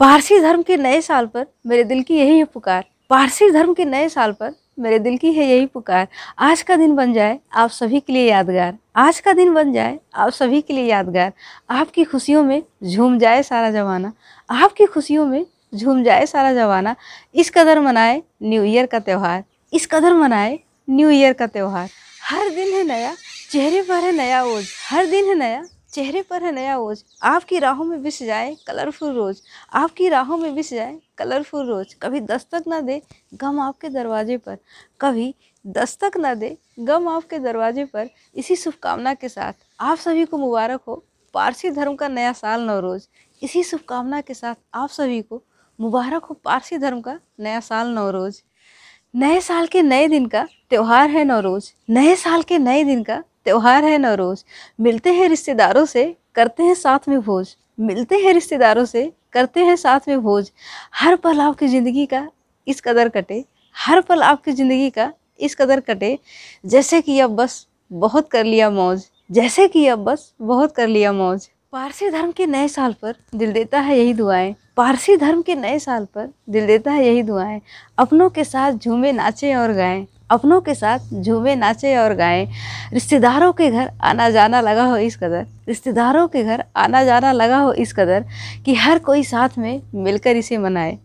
पारसी धर्म के नए साल पर मेरे दिल की यही है पुकार पारसी धर्म के नए साल पर मेरे दिल की है यही पुकार आज का दिन बन जाए आप सभी के लिए यादगार आज का दिन बन जाए आप सभी के लिए यादगार आपकी खुशियों में झूम जाए सारा जमाना आपकी खुशियों में झूम जाए सारा जमाना इस कदर मनाए न्यू ईयर का त्यौहार इस कदर मनाए न्यू ईयर का त्यौहार हर दिन है नया चेहरे पर है नया ओज हर दिन है नया चेहरे पर है नया रोज आपकी राहों में बिस जाए कलरफुल रोज आपकी राहों में बिस जाए कलरफुल रोज कभी दस्तक ना दे गम आपके दरवाजे पर कभी दस्तक ना दे गम आपके दरवाजे पर इसी शुभकामना के साथ आप सभी को मुबारक हो पारसी धर्म का नया साल नवरोज़ इसी शुभकामना के साथ आप सभी को मुबारक हो पारसी धर्म का नया साल नवरोज़ नए साल के नए दिन का त्यौहार है नवरोज़ नए साल के नए दिन का त्यौहार है नवरोज रोज मिलते हैं रिश्तेदारों से करते हैं साथ में भोज मिलते हैं रिश्तेदारों से करते हैं साथ में भोज हर पल आपकी ज़िंदगी का इस कदर कटे हर पल आपकी ज़िंदगी का इस कदर कटे जैसे कि अब बस बहुत कर लिया मौज जैसे कि अब बस बहुत कर लिया मौज पारसी धर्म के नए साल पर दिल देता है यही दुआएं पारसी धर्म के नए साल पर दिल देता है यही दुआएं अपनों के साथ झूमे नाचे और गाएं अपनों के साथ झूमे नाचे और गाएं रिश्तेदारों के घर आना जाना लगा हो इस कदर रिश्तेदारों के घर आना जाना लगा हो इस कदर कि हर कोई साथ में मिलकर इसे मनाए